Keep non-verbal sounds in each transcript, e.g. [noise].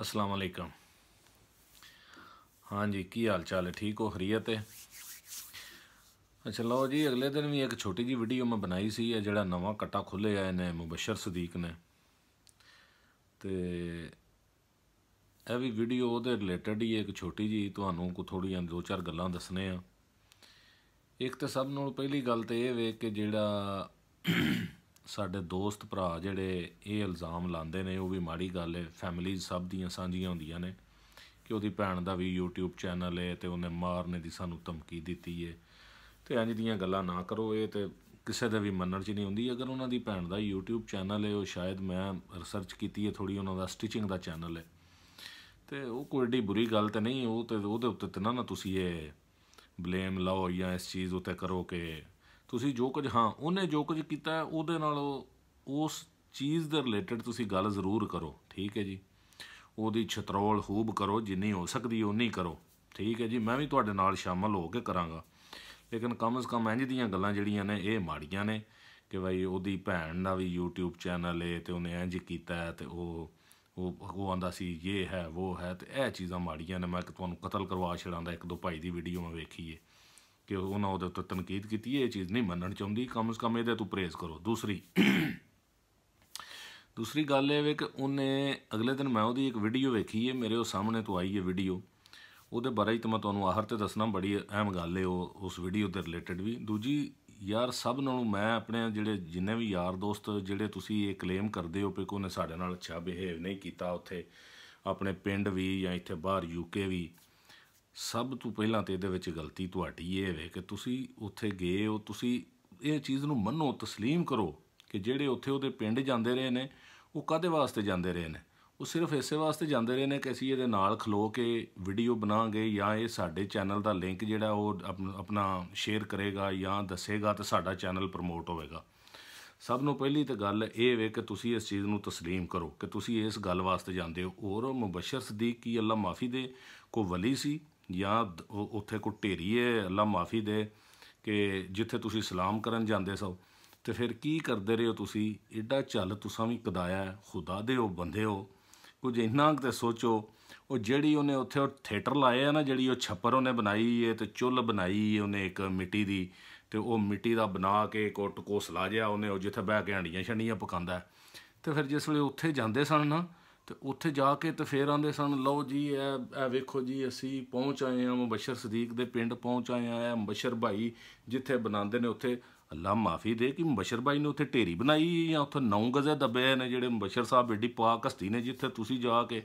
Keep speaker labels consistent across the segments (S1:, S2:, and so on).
S1: ਅਸਲਾਮ ਅਲੈਕਮ ਹਾਂਜੀ ਕੀ ਹਾਲ ਚਾਲ ਹੈ ਠੀਕ ਹੋ ਖਰੀਅਤ ਹੈ ਅੱਛਾ ਲਓ ਜੀ ਅਗਲੇ ਦਿਨ ਵੀ ਇੱਕ ਛੋਟੀ ਜੀ ਵੀਡੀਓ ਮੈਂ ਬਣਾਈ ਸੀ ਇਹ ਜਿਹੜਾ ਨਵਾਂ ਕਟਾ ਖੁੱਲਿਆ ਨੇ ਮੁਬਸ਼ਰ ਸਦੀਕ ਨੇ ਤੇ ਇਹ ਵੀ ਵੀਡੀਓ ਉਹਦੇ ਰਿਲੇਟਡ ਹੀ ਇੱਕ ਛੋਟੀ ਜੀ ਤੁਹਾਨੂੰ ਕੋ ਥੋੜੀਆਂ ਦੋ ਚਾਰ ਗੱਲਾਂ ਦੱਸਨੇ ਆ ਇੱਕ ਤਾਂ ਸਭ ਨਾਲੋਂ ਪਹਿਲੀ ਗੱਲ ਤੇ ਇਹ ਵੇਖ ਕੇ ਜਿਹੜਾ ਸਾਡੇ ਦੋਸਤ ਭਰਾ ਜਿਹੜੇ ਇਹ ਇਲਜ਼ਾਮ ਲਾਉਂਦੇ ਨੇ ਉਹ ਵੀ ਮਾੜੀ ਗੱਲ ਹੈ ਫੈਮਿਲੀਜ਼ ਸਭ ਦੀਆਂ ਸਾਂਝੀਆਂ ਹੁੰਦੀਆਂ ਨੇ ਕਿ ਉਹਦੀ ਭੈਣ ਦਾ ਵੀ YouTube ਚੈਨਲ ਹੈ ਤੇ ਉਹਨੇ ਮਾਰਨੇ ਦੀ ਸਾਨੂੰ ਧਮਕੀ ਦਿੱਤੀ ਹੈ ਤੇ ਇੰਜ ਦੀਆਂ ਗੱਲਾਂ ਨਾ ਕਰੋ ਇਹ ਤੇ ਕਿਸੇ ਦਾ ਵੀ ਮੰਨਣ 'ਚ ਨਹੀਂ ਹੁੰਦੀ ਅਗਰ ਉਹਨਾਂ ਦੀ ਭੈਣ ਦਾ YouTube ਚੈਨਲ ਹੈ ਉਹ ਸ਼ਾਇਦ ਮੈਂ ਰਿਸਰਚ ਕੀਤੀ ਹੈ ਥੋੜੀ ਉਹਨਾਂ ਦਾ ਸਟਿਚਿੰਗ ਦਾ ਚੈਨਲ ਹੈ ਤੇ ਉਹ ਕੋਈ ਏਡੀ ਬੁਰੀ ਗੱਲ ਤੇ ਨਹੀਂ ਉਹ ਤੇ ਉਹਦੇ ਉੱਤੇ ਤਨਾ ਨਾ ਤੁਸੀਂ ਇਹ ਬਲੇਮ ਲਾਓ ਜਾਂ ਇਸ ਚੀਜ਼ ਉੱਤੇ ਕਰੋ ਕਿ ਤੁਸੀਂ ਜੋ ਕੁਝ ਹਾਂ ਉਹਨੇ ਜੋ ਕੁਝ ਕੀਤਾ ਉਹਦੇ ਨਾਲ ਉਸ ਚੀਜ਼ ਦੇ ਰਿਲੇਟਡ ਤੁਸੀਂ ਗੱਲ ਜ਼ਰੂਰ ਕਰੋ ਠੀਕ ਹੈ ਜੀ ਉਹਦੀ ਛਤਰੋਲ ਖੂਬ ਕਰੋ ਜਿੰਨੀ ਹੋ ਸਕਦੀ ਉਨੀ ਕਰੋ ਠੀਕ ਹੈ ਜੀ ਮੈਂ ਵੀ ਤੁਹਾਡੇ ਨਾਲ ਸ਼ਾਮਲ ਹੋ ਕੇ ਕਰਾਂਗਾ ਲੇਕਿਨ ਕਮ ਕਮ ਇੰਜ ਦੀਆਂ ਗੱਲਾਂ ਜਿਹੜੀਆਂ ਨੇ ਇਹ ਮਾੜੀਆਂ ਨੇ ਕਿ ਭਾਈ ਉਹਦੀ ਭੈਣ ਦਾ ਵੀ YouTube ਚੈਨਲ ਏ ਤੇ ਉਹਨੇ ਇੰਜ ਕੀਤਾ ਤੇ ਉਹ ਉਹ ਉਹ ਆਂਦਾ ਸੀ ਇਹ ਹੈ ਉਹ ਹੈ ਤੇ ਇਹ ਚੀਜ਼ਾਂ ਮਾੜੀਆਂ ਨੇ ਮੈਂ ਤੁਹਾਨੂੰ ਕਤਲ ਕਰਵਾ ਛੜਾਂਦਾ ਇੱਕ ਦੋ ਭਾਈ ਦੀ ਵੀਡੀਓ ਮੈਂ ਵੇਖੀ ਏ ਕਿ ਉਹਨਾਂ ਉਹਦੇ ਉੱਤੇ ਤਨਕੀਦ ਕੀਤੀ ਇਹ ਚੀਜ਼ ਨਹੀਂ ਮੰਨਣ ਚਾਹੁੰਦੀ ਕਮ ਸੇ ਕਮ ਇਹਦੇ ਤੋਂ ਪ੍ਰੇਜ਼ ਕਰੋ ਦੂਸਰੀ ਦੂਸਰੀ ਗੱਲ ਇਹ ਵੇ ਕਿ ਉਹਨੇ ਅਗਲੇ ਦਿਨ ਮੈਂ ਉਹਦੀ ਇੱਕ ਵੀਡੀਓ ਵੇਖੀ ਹੈ ਮੇਰੇ ਉਹ ਸਾਹਮਣੇ ਤੋਂ ਆਈ ਹੈ ਵੀਡੀਓ ਉਹਦੇ ਬਾਰੇ ਹੀ ਤਾਂ ਮੈਂ ਤੁਹਾਨੂੰ ਆਹਰ ਤੇ ਦੱਸਣਾ ਬੜੀ ਅਹਿਮ ਗੱਲ ਹੈ ਉਹ ਉਸ ਵੀਡੀਓ ਦੇ ਰਿਲੇਟਡ ਵੀ ਦੂਜੀ ਯਾਰ ਸਭ ਨਾਲੋਂ ਮੈਂ ਆਪਣੇ ਜਿਹੜੇ ਜਿੰਨੇ ਵੀ ਯਾਰ ਦੋਸਤ ਜਿਹੜੇ ਤੁਸੀਂ ਇਹ ਕਲੇਮ ਕਰਦੇ ਹੋ ਕਿ ਕੋਨੇ ਸਾਡੇ ਨਾਲ ਅੱਛਾ ਬਿਹੇਵ ਨਹੀਂ ਕੀਤਾ ਉੱਥੇ ਆਪਣੇ ਪਿੰਡ ਵੀ ਜਾਂ ਇੱਥੇ ਬਾਹਰ ਯੂਕੇ ਵੀ ਸਭ ਤੋਂ ਪਹਿਲਾਂ ਤੇ ਇਹਦੇ ਵਿੱਚ ਗਲਤੀ ਤੁਹਾਡੀ ਇਹ ਹੈ ਕਿ ਤੁਸੀਂ ਉੱਥੇ ਗਏ ਹੋ ਤੁਸੀਂ ਇਹ ਚੀਜ਼ ਨੂੰ ਮੰਨੋ تسلیم ਕਰੋ ਕਿ ਜਿਹੜੇ ਉੱਥੇ ਉਹਦੇ ਪਿੰਡ ਜਾਂਦੇ ਰਹੇ ਨੇ ਉਹ ਕਾਦੇ ਵਾਸਤੇ ਜਾਂਦੇ ਰਹੇ ਨੇ ਉਹ ਸਿਰਫ ਇਸੇ ਵਾਸਤੇ ਜਾਂਦੇ ਰਹੇ ਨੇ ਕਿ ਅਸੀਂ ਇਹਦੇ ਨਾਲ ਖਲੋ ਕੇ ਵੀਡੀਓ ਬਣਾਵਾਂਗੇ ਜਾਂ ਇਹ ਸਾਡੇ ਚੈਨਲ ਦਾ ਲਿੰਕ ਜਿਹੜਾ ਉਹ ਆਪਣਾ ਸ਼ੇਅਰ ਕਰੇਗਾ ਜਾਂ ਦੱਸੇਗਾ ਤੇ ਸਾਡਾ ਚੈਨਲ ਪ੍ਰਮੋਟ ਹੋਵੇਗਾ ਸਭ ਨੂੰ ਪਹਿਲੀ ਤਾਂ ਗੱਲ ਇਹ ਵੇ ਕਿ ਤੁਸੀਂ ਇਸ ਚੀਜ਼ ਨੂੰ تسلیم ਕਰੋ ਕਿ ਤੁਸੀਂ ਇਸ ਗੱਲ ਵਾਸਤੇ ਜਾਂਦੇ ਹੋ ਔਰ ਮੁਬਸ਼ਰ ਸਦੀਕ ਕੀ ਅੱਲਾ ਮਾਫੀ ਦੇ ਕੋ ਵਲੀ ਸੀ ਜਾਂ ਉੱਥੇ ਕੋ ਢੇਰੀ ਹੈ ਅੱਲਾ ਮਾਫੀ ਦੇ ਕਿ ਜਿੱਥੇ ਤੁਸੀਂ ਸਲਾਮ ਕਰਨ ਜਾਂਦੇ ਸੋ ਤੇ ਫਿਰ ਕੀ ਕਰਦੇ ਰਹੇ ਹੋ ਤੁਸੀਂ ਐਡਾ ਚੱਲ ਤੁਸੀਂ ਵੀ ਕਦਾਇਆ ਖੁਦਾ ਦੇ ਉਹ ਬੰਦੇ ਹੋ ਕੁਝ ਇੰਨਾ ਤੇ ਸੋਚੋ ਉਹ ਜਿਹੜੀ ਉਹਨੇ ਉੱਥੇ ਉਹ ਥੀਏਟਰ ਲਾਏ ਆ ਨਾ ਜਿਹੜੀ ਉਹ ਛੱਪਰ ਉਹਨੇ ਬਣਾਈ ਏ ਤੇ ਚੁੱਲ ਬਣਾਈ ਉਹਨੇ ਇੱਕ ਮਿੱਟੀ ਦੀ ਤੇ ਉਹ ਮਿੱਟੀ ਦਾ ਬਣਾ ਕੇ ਟਕੋਸ ਲਾ ਜਿਆ ਉਹਨੇ ਉਹ ਜਿੱਥੇ ਬਹਿ ਕੇ ਹੰਡੀਆਂ ਛੰਡੀਆਂ ਪਕਾਉਂਦਾ ਤੇ ਫਿਰ ਜਿਸ ਵੇਲੇ ਉੱਥੇ ਜਾਂਦੇ ਸਨ ਨਾ ਤੇ ਉੱਥੇ ਜਾ ਕੇ ਤੇ ਫੇਰ ਆਂਦੇ ਸਨ ਲਓ ਜੀ ਇਹ ਇਹ ਵੇਖੋ ਜੀ ਅਸੀਂ ਪਹੁੰਚ ਆਏ ਹਾਂ ਮੁਬਸ਼ਰ ਸਦੀਕ ਦੇ ਪਿੰਡ ਪਹੁੰਚ ਆਏ ਹਾਂ ਇਹ ਮੁਬਸ਼ਰ ਭਾਈ ਜਿੱਥੇ ਬਣਾਉਂਦੇ ਨੇ ਉੱਥੇ ਅੱਲਾ ਮਾਫੀ ਦੇ ਕਿ ਮੁਬਸ਼ਰ ਭਾਈ ਨੇ ਉੱਥੇ ਢੇਰੀ ਬਣਾਈ ਜਾਂ ਉੱਥੇ ਨੌ ਗਜ਼ੇ ਦੱਬੇ ਨੇ ਜਿਹੜੇ ਮੁਬਸ਼ਰ ਸਾਹਿਬ ਏਡੀ ਪਾਕ ਹਸਤੀ ਨੇ ਜਿੱਥੇ ਤੁਸੀਂ ਜਾ ਕੇ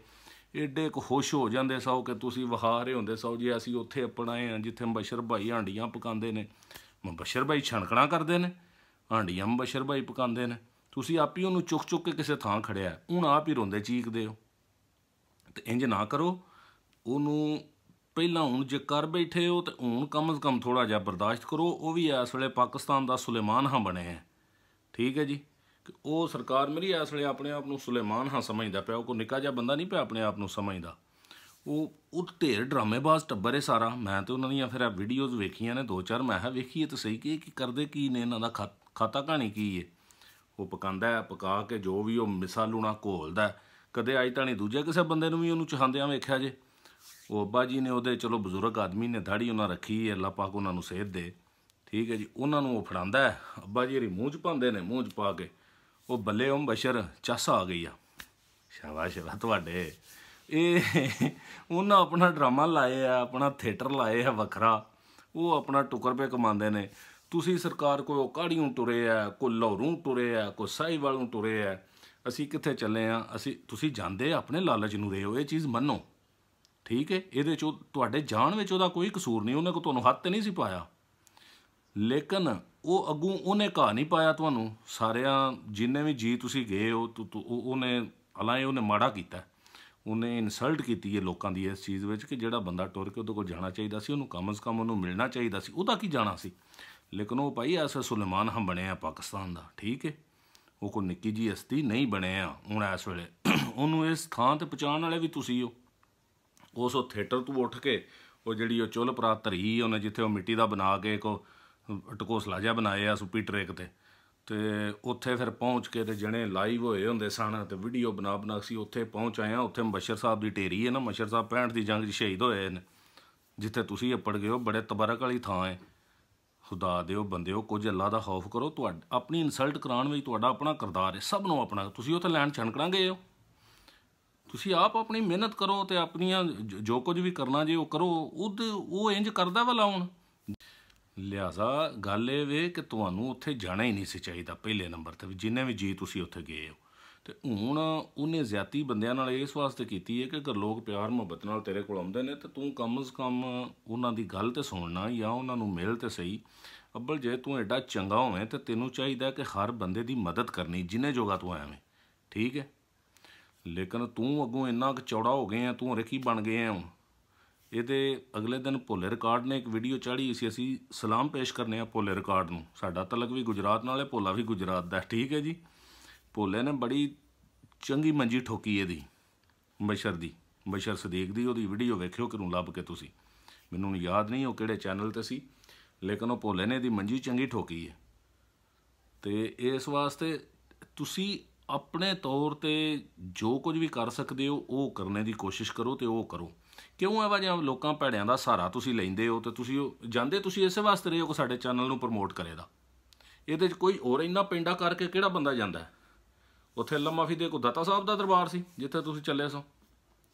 S1: ਏਡੇ ਖੁਸ਼ ਹੋ ਜਾਂਦੇ ਸੋ ਕਿ ਤੁਸੀਂ ਵਹਾ ਰਹੇ ਹੁੰਦੇ ਸੋ ਜੀ ਅਸੀਂ ਉੱਥੇ ਆਪਣਾਏ ਹਾਂ ਜਿੱਥੇ ਮੁਬਸ਼ਰ ਭਾਈ ਹਾਂਡੀਆਂ ਪਕਾਉਂਦੇ ਨੇ ਮੁਬਸ਼ਰ ਭਾਈ ਛਣਕਣਾ ਕਰਦੇ ਨੇ ਹਾਂਡੀਆਂ ਮੁਬਸ਼ਰ ਭਾਈ ਪਕਾਉਂਦੇ ਨੇ ਤੁਸੀਂ ਆਪ ਹੀ ਉਹਨੂੰ ਚੁੱਕ ਚੁੱਕ ਕੇ ਕਿਸੇ ਥਾਂ ਖੜਿਆ ਹੁਣ ਆਪ ਹੀ ਰੋਂਦੇ ਚੀਕਦੇ ਹੋ ਤੇ ਇੰਜ ਨਾ ਕਰੋ ਉਹਨੂੰ ਪਹਿਲਾਂ ਹੁਣ ਜੇ ਕਰ ਬੈਠੇ ਹੋ ਤੇ ਹੁਣ ਕਮ ਕਮ ਥੋੜਾ ਜਿਹਾ ਬਰਦਾਸ਼ਤ ਕਰੋ ਉਹ ਵੀ ਇਸ ਵੇਲੇ ਪਾਕਿਸਤਾਨ ਦਾ ਸੁਲੇਮਾਨ ਹਾਂ ਬਣੇ ਹੈ ਠੀਕ ਹੈ ਜੀ ਉਹ ਸਰਕਾਰ ਮੇਰੀ ਇਸ ਵੇਲੇ ਆਪਣੇ ਆਪ ਨੂੰ ਸੁਲੇਮਾਨ ਹਾਂ ਸਮਝਦਾ ਪਿਆ ਉਹ ਕੋ ਨਿੱਕਾ ਜਿਹਾ ਬੰਦਾ ਨਹੀਂ ਪਿਆ ਆਪਣੇ ਆਪ ਨੂੰ ਸਮਝਦਾ ਉਹ ਉਹ ਢੇਰ ਡਰਾਮੇਬਾਜ਼ ਟੱਬਰ ਹੈ ਸਾਰਾ ਮੈਂ ਤੇ ਉਹਨਾਂ ਦੀਆਂ ਫਿਰ ਆ ਵੀਡੀਓਜ਼ ਵੇਖੀਆਂ ਨੇ ਦੋ ਚਾਰ ਮੈਂ ਹਾਂ ਵੇਖੀਏ ਤਾਂ ਸਹੀ ਕਿ ਕੀ ਕਰਦੇ ਕੀ ਨੇ ਇਹਨਾਂ ਦਾ ਖਾਤਾ ਕਹਾਣੀ ਕੀ ਹੈ ਉਹ ਪਕਾਉਂਦਾ ਪਕਾ ਕੇ ਜੋ ਵੀ ਉਹ ਮਿਸਾ ਲੂਣਾ ਘੋਲਦਾ ਕਦੇ ਅੱਜ ਤਾਂ ਨਹੀਂ ਦੂਜੇ ਕਿਸੇ ਬੰਦੇ ਨੂੰ ਵੀ ਉਹਨੂੰ ਚਾਹੁੰਦਿਆਂ ਵੇਖਿਆ ਜੇ ਉਹ ਅੱਬਾ ਜੀ ਨੇ ਉਹਦੇ ਚਲੋ ਬਜ਼ੁਰਗ ਆਦਮੀ ਨੇ ਦਾੜੀ ਉਹਨਾਂ ਰੱਖੀ ਹੈ ਅੱਲਾ ਪਾਕ ਉਹਨਾਂ ਨੂੰ ਸਿਹਤ ਦੇ ਠੀਕ ਹੈ ਜੀ ਉਹਨਾਂ ਨੂੰ ਉਹ ਫੜਾਉਂਦਾ ਅੱਬਾ ਜੀ ਰੀ ਮੂੰਹ 'ਚ ਪਾਉਂਦੇ ਨੇ ਮੂੰਹ 'ਚ ਪਾ ਕੇ ਉਹ ਬੱਲੇ ਉਮ ਬਸ਼ਰ ਚਸ ਆ ਗਈ ਆ ਸ਼ਾਬਾਸ਼ ਵਾ ਤੁਹਾਡੇ ਇਹ ਉਹਨਾਂ ਆਪਣਾ ਡਰਾਮਾ ਲਾਏ ਆ ਆਪਣਾ ਥੀਏਟਰ ਲਾਏ ਆ ਵੱਖਰਾ ਉਹ ਆਪਣਾ ਟੁਕਰ ਪੇ ਕਮਾਉਂਦੇ ਨੇ ਤੁਸੀਂ ਸਰਕਾਰ ਕੋ ਕਾੜੀਓਂ ਟੁਰੇ ਆ ਕੋ ਲਹੌਰੋਂ ਟੁਰੇ ਆ ਕੋ ਨੂੰ ਟੁਰੇ ਆ ਅਸੀਂ ਕਿੱਥੇ ਚੱਲੇ ਆ ਅਸੀਂ ਤੁਸੀਂ ਜਾਂਦੇ ਆਪਣੇ ਲਾਲਚ ਨੂੰ ਰਹੇ ਹੋ ਇਹ ਚੀਜ਼ ਮੰਨੋ ਠੀਕ ਹੈ ਇਹਦੇ ਚ ਤੁਹਾਡੇ ਜਾਣ ਵਿੱਚ ਉਹਦਾ ਕੋਈ ਕਸੂਰ ਨਹੀਂ ਉਹਨੇ ਕੋ ਤੁਹਾਨੂੰ ਹੱਥ ਨਹੀਂ ਸੀ ਪਾਇਆ ਲੇਕਿਨ ਉਹ ਅਗੂ ਉਹਨੇ ਕਾ ਨਹੀਂ ਪਾਇਆ ਤੁਹਾਨੂੰ ਸਾਰਿਆਂ ਜਿੰਨੇ ਵੀ ਜੀ ਤੁਸੀਂ ਗਏ ਹੋ ਉਹਨੇ ਹਲਾਏ ਉਹਨੇ ਮਾੜਾ ਕੀਤਾ ਉਹਨੇ ਇਨਸਲਟ ਕੀਤੀ ਇਹ ਲੋਕਾਂ ਦੀ ਇਸ ਚੀਜ਼ ਵਿੱਚ ਕਿ ਜਿਹੜਾ ਬੰਦਾ ਟੁਰ ਕੇ ਉਹਦੇ ਕੋਲ ਜਾਣਾ ਚਾਹੀਦਾ ਸੀ ਉਹਨੂੰ ਕਮਸ ਕਮ ਉਹਨੂੰ ਮਿਲਣਾ ਚਾਹੀਦਾ ਸੀ ਉਹਦਾ ਕੀ ਜਾਣਾ ਸੀ ਲੇਕਿਨ ਉਹ ਭਾਈ ਐਸਾ ਸੁਲੇਮਾਨ ਹਮ ਬਣੇ ਆ ਪਾਕਿਸਤਾਨ ਦਾ ਠੀਕ ਹੈ ਉਹ ਕੋ ਨਿੱਕੀ ਜੀ ਹਸਤੀ ਨਹੀਂ ਬਣੇ ਆ ਹੁਣ ਇਸ ਵੇਲੇ [clears throat] ਉਹਨੂੰ ਇਸ ਥਾਂ ਤੇ ਪਹੁੰਚਾਉਣ ਵਾਲੇ ਵੀ ਤੁਸੀਂ ਹੋ ਉਸ ਉਹ ਥੀਏਟਰ ਤੋਂ ਉੱਠ ਕੇ ਉਹ ਜਿਹੜੀ ਉਹ ਚੁੱਲ੍ਹ ਪਰਾ ਧਰੀ ਉਹਨੇ ਜਿੱਥੇ ਉਹ ਮਿੱਟੀ ਦਾ ਬਣਾ ਕੇ ਕੋ ਟਕੋਸਲਾ ਜਿਹਾ ਬਣਾਇਆ ਆ ਸੁਪੀ ਟ੍ਰੇਕ ਤੇ ਤੇ ਉੱਥੇ ਫਿਰ ਪਹੁੰਚ ਕੇ ਤੇ ਜਣੇ ਲਾਈਵ ਹੋਏ ਹੁੰਦੇ ਸਨ ਤੇ ਵੀਡੀਓ ਬਣਾ ਬਣਾ ਸੀ ਉੱਥੇ ਪਹੁੰਚ ਆਇਆ ਉੱਥੇ ਮਬਸ਼ਰ ਸਾਹਿਬ ਦੀ ਢੇਰੀ ਹੈ ਨਾ ਮਸ਼ਰ ਸਾਹਿਬ 65 ਦੀ ਜੰਗ 'ਚ ਸ਼ਹੀਦ ਹੋਏ ਨੇ ਜਿੱਥੇ ਤੁਸੀਂ ਅੱਪੜ ਗਏ ਹੋ ਬੜੇ ਤਬਰਕ ਵਾਲੀ ਥਾਂ ਹੈ ਖੁਦਾ ਦਿਓ ਬੰਦਿਓ ਕੁਝ ਅੱਲਾ ਦਾ ਖੌਫ ਕਰੋ ਤੁਹਾਡੀ ਆਪਣੀ ਇਨਸਲਟ ਕਰਾਉਣ ਵਿੱਚ ਤੁਹਾਡਾ ਆਪਣਾ ਕਰਦਾਰ ਹੈ ਸਭ ਨੂੰ ਆਪਣਾ ਤੁਸੀਂ ਉੱਥੇ ਲੈਣ ਛਣਕਣਾ ਕਰਾਂਗੇ ਹੋ ਤੁਸੀਂ ਆਪ ਆਪਣੀ ਮਿਹਨਤ ਕਰੋ ਤੇ ਆਪਣੀਆਂ ਜੋ ਕੁਝ ਵੀ ਕਰਨਾ ਜੇ ਉਹ ਕਰੋ ਉਹ ਉਹ ਇੰਜ ਕਰਦਾ ਵਾ ਲਾਉਣ ਲਿਆਜ਼ਾ ਗੱਲ ਇਹ ਵੇ ਕਿ ਤੁਹਾਨੂੰ ਉੱਥੇ ਜਾਣਾ ਹੀ ਨਹੀਂ ਸੀ ਚਾਹੀਦਾ ਪਹਿਲੇ ਨੰਬਰ ਤੇ ਜਿੰਨੇ ਵੀ ਜੀ ਤੁਸੀਂ ਉੱਥੇ ਗਏ ਹੋ ਤੇ ਹੁਣ ਉਹਨੇ ਜ਼ਿਆਤੀ ਬੰਦਿਆਂ ਨਾਲ ਇਸ ਵਾਸਤੇ ਕੀਤੀ ਹੈ ਕਿ ਅਗਰ ਲੋਕ ਪਿਆਰ ਮੁਹੱਬਤ ਨਾਲ ਤੇਰੇ ਕੋਲ ਆਉਂਦੇ ਨੇ ਤੇ ਤੂੰ ਕਮ ਸ ਕਮ ਉਹਨਾਂ ਦੀ ਗੱਲ ਤੇ ਸੁਣਨਾ ਜਾਂ ਉਹਨਾਂ ਨੂੰ ਮਿਲ ਤੇ ਸਹੀ ਅੱਬਲ ਜੇ ਤੂੰ ਐਡਾ ਚੰਗਾ ਹੋਵੇਂ ਤੇ ਤੈਨੂੰ ਚਾਹੀਦਾ ਕਿ ਹਰ ਬੰਦੇ ਦੀ ਮਦਦ ਕਰਨੀ ਜਿੰਨੇ ਜੋਗਾ ਤੂੰ ਆਵੇਂ ਠੀਕ ਹੈ ਲੇਕਿਨ ਤੂੰ ਅੱਗੋਂ ਇੰਨਾ ਕਿ ਚੌੜਾ ਹੋ ਗਏ ਆ ਤੂੰ ਰਕੀ ਬਣ ਗਏ ਆ ਹੁਣ ਇਹਦੇ ਅਗਲੇ ਦਿਨ ਭੋਲੇ ਰਿਕਾਰਡ ਨੇ ਇੱਕ ਵੀਡੀਓ ਚਾੜੀ ਸੀ ਅਸੀਂ ਸਲਾਮ ਪੇਸ਼ ਕਰਨੇ ਆ ਭੋਲੇ ਰਿਕਾਰਡ ਨੂੰ ਸਾਡਾ ਤਲਕ ਵੀ ਗੁਜਰਾਤ ਨਾਲ ਹੈ ਭੋਲਾ ਵੀ ਗੁਜਰਾਤ ਦਾ ਠੀਕ ਹੈ ਜੀ ਭੋਲੇ ਨੇ ਬੜੀ ਚੰਗੀ ਮੰਜੀ ਠੋਕੀ ਇਹਦੀ ਬਸ਼ਰ ਦੀ ਬਸ਼ਰ ਸਦੀਕ ਦੀ ਉਹਦੀ ਵੀਡੀਓ ਵੇਖਿਓ ਕਿਰੂੰ ਲੱਭ ਕੇ ਤੁਸੀਂ ਮੈਨੂੰ ਯਾਦ ਨਹੀਂ ਉਹ ਕਿਹੜੇ ਚੈਨਲ ਤੇ ਸੀ ਲੇਕਿਨ ਉਹ ਭੋਲੇ ਨੇ ਦੀ ਮੰਜੀ ਚੰਗੀ ਠੋਕੀ ਹੈ ਤੇ ਇਸ ਵਾਸਤੇ ਤੁਸੀਂ ਆਪਣੇ ਤੌਰ ਤੇ ਜੋ ਕੁਝ ਵੀ ਕਰ ਸਕਦੇ ਹੋ ਉਹ ਕਰਨੇ ਦੀ ਕੋਸ਼ਿਸ਼ ਕਰੋ ਤੇ ਉਹ ਕਰੋ ਕਿਉਂ ਆ ਵਜਾ ਲੋਕਾਂ ਭੜਿਆਂ ਦਾ ਸਹਾਰਾ ਤੁਸੀਂ ਲੈਂਦੇ ਹੋ ਤੇ ਤੁਸੀਂ ਜਾਂਦੇ ਤੁਸੀਂ ਇਸੇ ਵਾਸਤੇ ਰਹੇ ਹੋ ਕਿ ਸਾਡੇ ਚੈਨਲ ਨੂੰ ਪ੍ਰਮੋਟ ਕਰੇਦਾ ਇਹਦੇ 'ਚ ਕੋਈ ਹੋਰ ਇੰਨਾ ਪਿੰਡਾ ਕਰਕੇ ਕਿਹੜਾ ਬੰਦਾ ਜਾਂਦਾ ਉੱਥੇ ਲੰਮਾ ਮਾਫੀ ਦੇ ਕੋ ਦਾਤਾ ਸਾਹਿਬ ਦਾ ਦਰਬਾਰ ਸੀ ਜਿੱਥੇ ਤੁਸੀਂ ਚੱਲੇ ਸੋ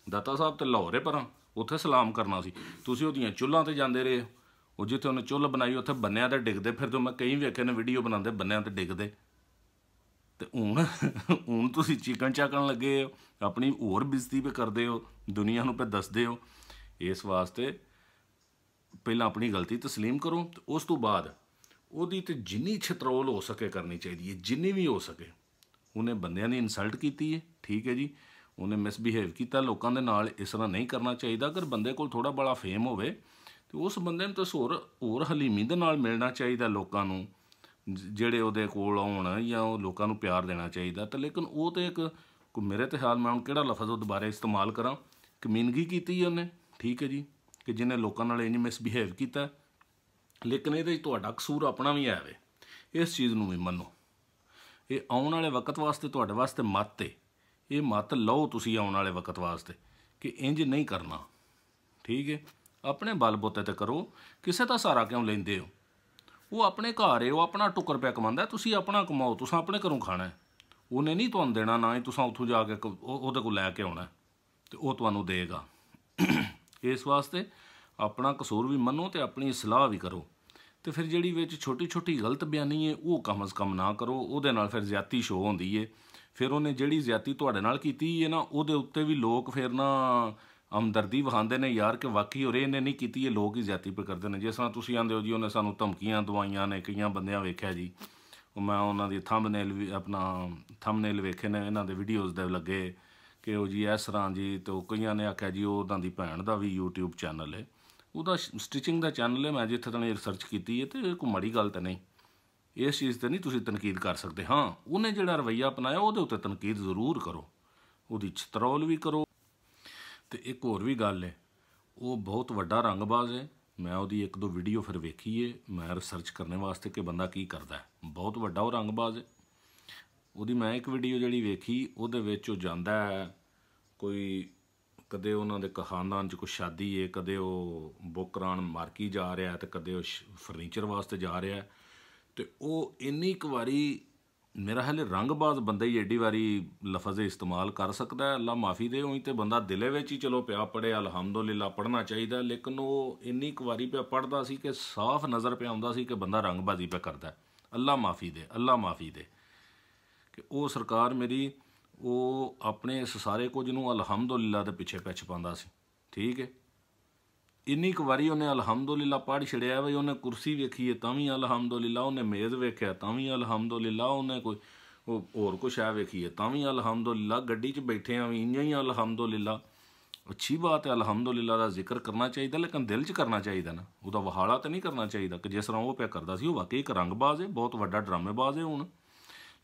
S1: ਦਾਤਾ ਸਾਹਿਬ ਤੇ ਲਾਹੌਰੇ ਪਰਾਂ ਉੱਥੇ ਸਲਾਮ ਕਰਨਾ ਸੀ ਤੁਸੀਂ ਉਹਦੀਆਂ ਚੁੱਲ੍ਹਾਂ ਤੇ ਜਾਂਦੇ ਰਹੇ ਉਹ ਜਿੱਥੇ ਉਹਨੇ ਚੁੱਲ੍ਹ ਬਣਾਈ ਉੱਥੇ ਬੰਨਿਆਂ ਤੇ ਡਿੱਗਦੇ ਫਿਰ ਤੋਂ ਮੈਂ ਕਈ ਵੇਖੇ ਨੇ ਵੀਡੀਓ ਬਣਾਉਂਦੇ ਬੰਨਿਆਂ ਤੇ ਡਿੱਗਦੇ ਤੇ ਹੁਣ ਹੁਣ ਤੁਸੀਂ ਚਿਕਨ ਚਾਕਣ ਲੱਗੇ ਹੋ ਆਪਣੀ ਹੋਰ ਬਿਜ਼ਤੀ ਵੀ ਕਰਦੇ ਹੋ ਦੁਨੀਆ ਨੂੰ ਪੇ ਦੱਸਦੇ ਹੋ ਇਸ ਵਾਸਤੇ ਪਹਿਲਾਂ ਆਪਣੀ ਗਲਤੀ تسلیم ਕਰੋ ਤੇ ਉਸ ਤੋਂ ਬਾਅਦ ਉਹਦੀ ਤੇ ਜਿੰਨੀ ਛਤਰੋਲ ਹੋ ਸਕੇ ਕਰਨੀ ਚਾਹੀਦੀ ਹੈ ਜਿੰਨੀ ਵੀ ਹੋ ਸਕੇ ਉਹਨੇ ਬੰਦਿਆਂ ਦੀ ਇਨਸਲਟ ਕੀਤੀ ਹੈ ਠੀਕ ਹੈ ਜੀ ਉਹਨੇ ਮਿਸਬੀਹੇਵ ਕੀਤਾ ਲੋਕਾਂ ਦੇ ਨਾਲ ਇਸ ਤਰ੍ਹਾਂ ਨਹੀਂ ਕਰਨਾ ਚਾਹੀਦਾ ਅਗਰ ਬੰਦੇ ਕੋਲ ਥੋੜਾ ਬੜਾ ਫੇਮ ਹੋਵੇ ਤੇ ਉਸ ਬੰਦੇ ਨੂੰ ਤਾਂ ਹੋਰ ਹੋਰ ਹਲੀਮੀ ਦੇ ਨਾਲ ਮਿਲਣਾ ਚਾਹੀਦਾ ਲੋਕਾਂ ਨੂੰ ਜਿਹੜੇ ਉਹਦੇ ਕੋਲ ਆਉਣ ਜਾਂ ਉਹ ਲੋਕਾਂ ਨੂੰ ਪਿਆਰ ਦੇਣਾ ਚਾਹੀਦਾ ਤਾਂ ਲੇਕਿਨ ਉਹ ਤੇ ਇੱਕ ਮੇਰੇ ਤੇ ਹਾਲ ਮੈਂ ਹੁਣ ਕਿਹੜਾ ਲਫ਼ਜ਼ ਉਹ ਦੁਬਾਰਾ ਇਸਤੇਮਾਲ ਕਰਾਂ ਕਮੀਨਗੀ ਕੀਤੀ ਉਹਨੇ ਠੀਕ ਹੈ ਜੀ ਕਿ ਜਿਹਨੇ ਲੋਕਾਂ ਨਾਲ ਇੰਜ ਮਿਸਬੀਹੇਵ ਕੀਤਾ ਲੇਕਿਨ ਇਹਦੇ ਵਿੱਚ ਤੁਹਾਡਾ ਕਸੂਰ ਆਪਣਾ ਵੀ ਆਵੇ ਇਸ ਚੀਜ਼ ਨੂੰ ਵੀ ਮੰਨੋ ਇਹ ਆਉਣ ਵਾਲੇ ਵਕਤ ਵਾਸਤੇ ਤੁਹਾਡੇ ਵਾਸਤੇ ਮੱਤ ਹੈ ਇਹ ਮੱਤ ਲਓ ਤੁਸੀਂ ਆਉਣ ਵਾਲੇ ਵਕਤ ਵਾਸਤੇ ਕਿ ਇੰਜ ਨਹੀਂ ਕਰਨਾ ਠੀਕ ਹੈ ਆਪਣੇ ਬਲ ਬੋਤੇ ਤੇ ਕਰੋ ਕਿਸੇ ਦਾ ਸਾਰਾ ਕਿਉਂ ਲੈਂਦੇ ਹੋ ਉਹ ਆਪਣੇ ਘਰ ਹੈ ਉਹ ਆਪਣਾ ਟੁਕਰ ਪਿਆ ਕਮਾਉਂਦਾ ਤੁਸੀਂ ਆਪਣਾ ਕਮਾਓ ਤੁਸੀਂ ਆਪਣੇ ਘਰੋਂ ਖਾਣਾ ਉਹਨੇ ਨਹੀਂ ਤੁਹਾਨੂੰ ਦੇਣਾ ਨਾ ਹੀ ਤੁਸੀਂ ਉੱਥੋਂ ਜਾ ਕੇ ਉਹਦੇ ਕੋਲ ਲੈ ਕੇ ਆਉਣਾ ਤੇ ਉਹ ਤੁਹਾਨੂੰ ਦੇਗਾ ਇਸ ਵਾਸਤੇ ਆਪਣਾ ਕਸੂਰ ਵੀ ਮੰਨੋ ਤੇ ਆਪਣੀ ਸਲਾਹ ਵੀ ਕਰੋ ਤੇ ਫਿਰ ਜਿਹੜੀ ਵਿੱਚ ਛੋਟੀ ਛੋਟੀ ਗਲਤ ਬਿਆਨੀ ਹੈ ਉਹ ਕਮ ਅਸ ਕਮ ਨਾ ਕਰੋ ਉਹਦੇ ਨਾਲ ਫਿਰ ਜ਼ਿਆਤੀ ਸ਼ੋ ਹੁੰਦੀ ਏ ਫਿਰ ਉਹਨੇ ਜਿਹੜੀ ਜ਼ਿਆਤੀ ਤੁਹਾਡੇ ਨਾਲ ਕੀਤੀ ਹੈ ਨਾ ਉਹਦੇ ਉੱਤੇ ਵੀ ਲੋਕ ਫਿਰ ਨਾ ਹਮਦਰਦੀ ਵਹਾਉਂਦੇ ਨੇ ਯਾਰ ਕਿ ਵਾਕਈ ਹੋਰੇ ਇਹਨੇ ਨਹੀਂ ਕੀਤੀ ਇਹ ਲੋਕ ਹੀ ਜ਼ਿਆਤੀ ਪਰ ਕਰਦੇ ਨੇ ਜਿਸ ਤਰ੍ਹਾਂ ਤੁਸੀਂ ਆਂਦੇ ਹੋ ਜੀ ਉਹਨੇ ਸਾਨੂੰ ਧਮਕੀਆਂ ਦਵਾਈਆਂ ਨੇ ਕਈਆਂ ਬੰਦਿਆਂ ਵੇਖਿਆ ਜੀ ਉਹ ਮੈਂ ਉਹਨਾਂ ਦੀ ਥੰਬਨੇਲ ਵੀ ਆਪਣਾ ਥੰਬਨੇਲ ਵੇਖੇ ਨੇ ਇਹਨਾਂ ਦੇ ਵੀਡੀਓਜ਼ ਦੇ ਲੱਗੇ ਕਿ ਉਹ ਜੀ ਇਸ ਤਰ੍ਹਾਂ ਜੀ ਤੇ ਕਈਆਂ ਨੇ ਆਖਿਆ ਜੀ ਉਹ ਉਹਨਾਂ ਦੀ ਭੈਣ ਦਾ ਵੀ YouTube ਚੈਨਲ ਹੈ ਉਹਦਾ ਸਟਿਚਿੰਗ ਦਾ ਚੈਨਲ ਹੈ ਮੈਂ ਜਿੱਥੇ ਤੱਕ ਰਿਸਰਚ ਕੀਤੀ ਹੈ ਤੇ ਇਹ ਕੋਈ ਮਾੜੀ ਗੱਲ ਤਾਂ ਨਹੀਂ ਇਸ ਚੀਜ਼ ਤੇ ਨਹੀਂ ਤੁਸੀਂ ਤਨਕੀਦ ਕਰ ਸਕਦੇ ਹਾਂ ਉਹਨੇ ਜਿਹੜਾ ਰਵਈਆ ਅਪਣਾਇਆ ਉਹਦੇ ਉੱਤੇ ਤਨਕੀਦ ਜ਼ਰੂਰ ਕਰੋ ਉਹਦੀ ਚਤਰੌਲ ਵੀ ਕਰੋ ਤੇ ਇੱਕ ਹੋਰ ਵੀ ਗੱਲ ਹੈ ਉਹ ਬਹੁਤ ਵੱਡਾ ਰੰਗਬਾਜ਼ ਹੈ ਮੈਂ ਉਹਦੀ ਇੱਕ ਦੋ ਵੀਡੀਓ ਫਿਰ ਵੇਖੀ ਹੈ ਮੈਂ ਰਿਸਰਚ ਕਰਨ ਵਾਸਤੇ ਕਿ ਬੰਦਾ ਕੀ ਕਰਦਾ ਹੈ ਬਹੁਤ ਵੱਡਾ ਉਹ ਰੰਗਬਾਜ਼ ਹੈ ਉਹਦੀ ਮੈਂ ਇੱਕ ਵੀਡੀਓ ਜਿਹੜੀ ਵੇਖੀ ਉਹਦੇ ਵਿੱਚ ਉਹ ਜਾਂਦਾ ਹੈ ਕੋਈ ਕਦੇ ਉਹਨਾਂ ਦੇ ਕਹਾਣਾਂ 'ਚ ਕੋਈ ਸ਼ਾਦੀ ਏ ਕਦੇ ਉਹ ਬੁੱਕਰਾਨ ਮਾਰਕੀ ਜਾ ਰਿਹਾ ਤੇ ਕਦੇ ਉਹ ਫਰਨੀਚਰ ਵਾਸਤੇ ਜਾ ਰਿਹਾ ਤੇ ਉਹ ਇੰਨੀ ਕੁ ਵਾਰੀ ਮੇਰਾ ਹਲੇ ਰੰਗਬਾਜ਼ ਬੰਦਾ ਹੀ ਏਡੀ ਵਾਰੀ ਲਫ਼ਜ਼ ਇਸਤੇਮਾਲ ਕਰ ਸਕਦਾ ਹੈ ਅੱਲਾ ਮਾਫੀ ਦੇ ਉਹੀ ਤੇ ਬੰਦਾ ਦਿਲੇ ਵਿੱਚ ਹੀ ਚਲੋ ਪਿਆ ਪੜੇ ਅਲਹਮਦੁਲਿਲਾ ਪੜਨਾ ਚਾਹੀਦਾ ਲੇਕਿਨ ਉਹ ਇੰਨੀ ਕੁ ਵਾਰੀ ਪਿਆ ਪੜਦਾ ਸੀ ਕਿ ਸਾਫ਼ ਨਜ਼ਰ ਪਿਆ ਆਉਂਦਾ ਸੀ ਕਿ ਬੰਦਾ ਰੰਗਬਾਜ਼ੀ ਪਿਆ ਕਰਦਾ ਹੈ ਅੱਲਾ ਮਾਫੀ ਦੇ ਅੱਲਾ ਮਾਫੀ ਦੇ ਕਿ ਉਹ ਸਰਕਾਰ ਮੇਰੀ ਉਹ ਆਪਣੇ ਇਸ ਸਾਰੇ ਕੁਝ ਨੂੰ ਅਲਹਮਦੁਲਿਲਾ ਦੇ ਪਿੱਛੇ ਪਿੱਛ ਪਾਉਂਦਾ ਸੀ ਠੀਕ ਹੈ ਇੰਨੀ ਕੁ ਵਾਰੀ ਉਹਨੇ ਅਲਹਮਦੁਲਿਲਾ ਪੜ੍ਹ ਛੜਿਆ ਵੀ ਉਹਨੇ ਕੁਰਸੀ ਵੇਖੀ ਹੈ ਤਾਂ ਵੀ ਅਲਹਮਦੁਲਿਲਾ ਉਹਨੇ ਮੇਜ਼ ਵੇਖਿਆ ਤਾਂ ਵੀ ਅਲਹਮਦੁਲਿਲਾ ਉਹਨੇ ਕੋਈ ਉਹ ਹੋਰ ਕੁਝ ਆ ਹੈ ਤਾਂ ਵੀ ਅਲਹਮਦੁਲਿਲਾ ਗੱਡੀ 'ਚ ਬੈਠੇ ਆ ਵੀ ਇੰਜਾਂ ਹੀ ਅਲਹਮਦੁਲਿਲਾ ਅੱਛੀ ਬਾਤ ਹੈ ਅਲਹਮਦੁਲਿਲਾ ਦਾ ਜ਼ਿਕਰ ਕਰਨਾ ਚਾਹੀਦਾ ਲੇਕਿਨ ਦਿਲ 'ਚ ਕਰਨਾ ਚਾਹੀਦਾ ਨਾ ਉਹਦਾ ਵਹਾਲਾ ਤਾਂ ਨਹੀਂ ਕਰਨਾ ਚਾਹੀਦਾ ਕਿ ਜਿਸ ਤਰ੍ਹਾਂ ਉਹ ਪਿਆ ਕਰਦਾ ਸੀ ਉਹ ਵਾਕਈ ਇੱਕ ਰੰਗਬਾਜ਼ ਹੈ ਬਹੁਤ ਵੱਡਾ ਡਰਾਮੇਬਾਜ਼ ਹੈ ਹੁਣ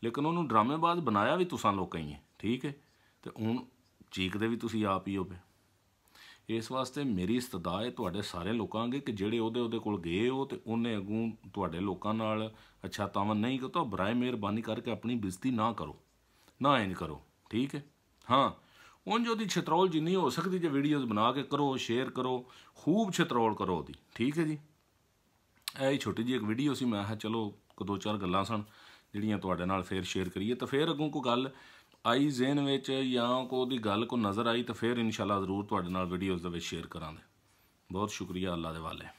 S1: ਲੇਕਿਨ ਉਹਨੂੰ ਡਰਾਮੇਬਾਜ਼ ਬਣਾਇਆ ਵੀ ਤੁਸਾਂ ਲੋਕਾਂ ਹੀ ਹੈ ਠੀਕ ਹੈ ਤੇ ਹੁਣ ਚੀਕਦੇ ਵੀ ਤੁਸੀਂ ਆਪ ਹੀ ਹੋਵੇ ਇਸ ਵਾਸਤੇ ਮੇਰੀ ਇਸਤਦਾ ਹੈ ਤੁਹਾਡੇ ਸਾਰੇ ਲੋਕਾਂ ਅਗੇ ਕਿ ਜਿਹੜੇ ਉਹਦੇ ਉਹਦੇ ਕੋਲ ਗਏ ਹੋ ਤੇ ਉਹਨੇ ਅਗੂ ਤੁਹਾਡੇ ਲੋਕਾਂ ਨਾਲ ਅੱਛਾ ਤਾਵਨ ਨਹੀਂ ਕਰਤਾ ਬਰਾਏ ਮਿਹਰਬਾਨੀ ਕਰਕੇ ਆਪਣੀ ਬਿਜ਼ਤੀ ਨਾ ਕਰੋ ਨਾ ਇੰਜ ਕਰੋ ਠੀਕ ਹੈ ਹਾਂ ਦੀ ਉਹਦੀ ਛਤਰੋਲ ਜਿੰਨੀ ਹੋ ਸਕਦੀ ਜੇ ਵੀਡੀਓਜ਼ ਬਣਾ ਕੇ ਕਰੋ ਸ਼ੇਅਰ ਕਰੋ ਖੂਬ ਛਤਰੋਲ ਕਰੋ ਉਹਦੀ ਠੀਕ ਹੈ ਜੀ ਇਹ ਛੋਟੀ ਜੀ ਇੱਕ ਵੀਡੀਓ ਸੀ ਮੈਂ ਆਹ ਚਲੋ ਦੋ ਚਾਰ ਗੱਲਾਂ ਸਨ ਜਿਹੜੀਆਂ ਤੁਹਾਡੇ ਨਾਲ ਫੇਰ ਸ਼ੇਅਰ ਕਰੀਏ ਤਾਂ ਫੇਰ ਅਗੋਂ ਕੋ ਗੱਲ ਆਈ ਜ਼ੇਨ ਵਿੱਚ ਜਾਂ ਕੋ ਦੀ ਗੱਲ ਕੋ ਨਜ਼ਰ ਆਈ ਤਾਂ ਫਿਰ ਇਨਸ਼ਾਅੱਲਾ ਜ਼ਰੂਰ ਤੁਹਾਡੇ ਨਾਲ ਵੀਡੀਓਜ਼ ਦੇ ਵਿੱਚ ਸ਼ੇਅਰ ਕਰਾਂਗੇ ਬਹੁਤ ਸ਼ੁਕਰੀਆ ਅੱਲਾ ਦੇ ਵਾਲੇ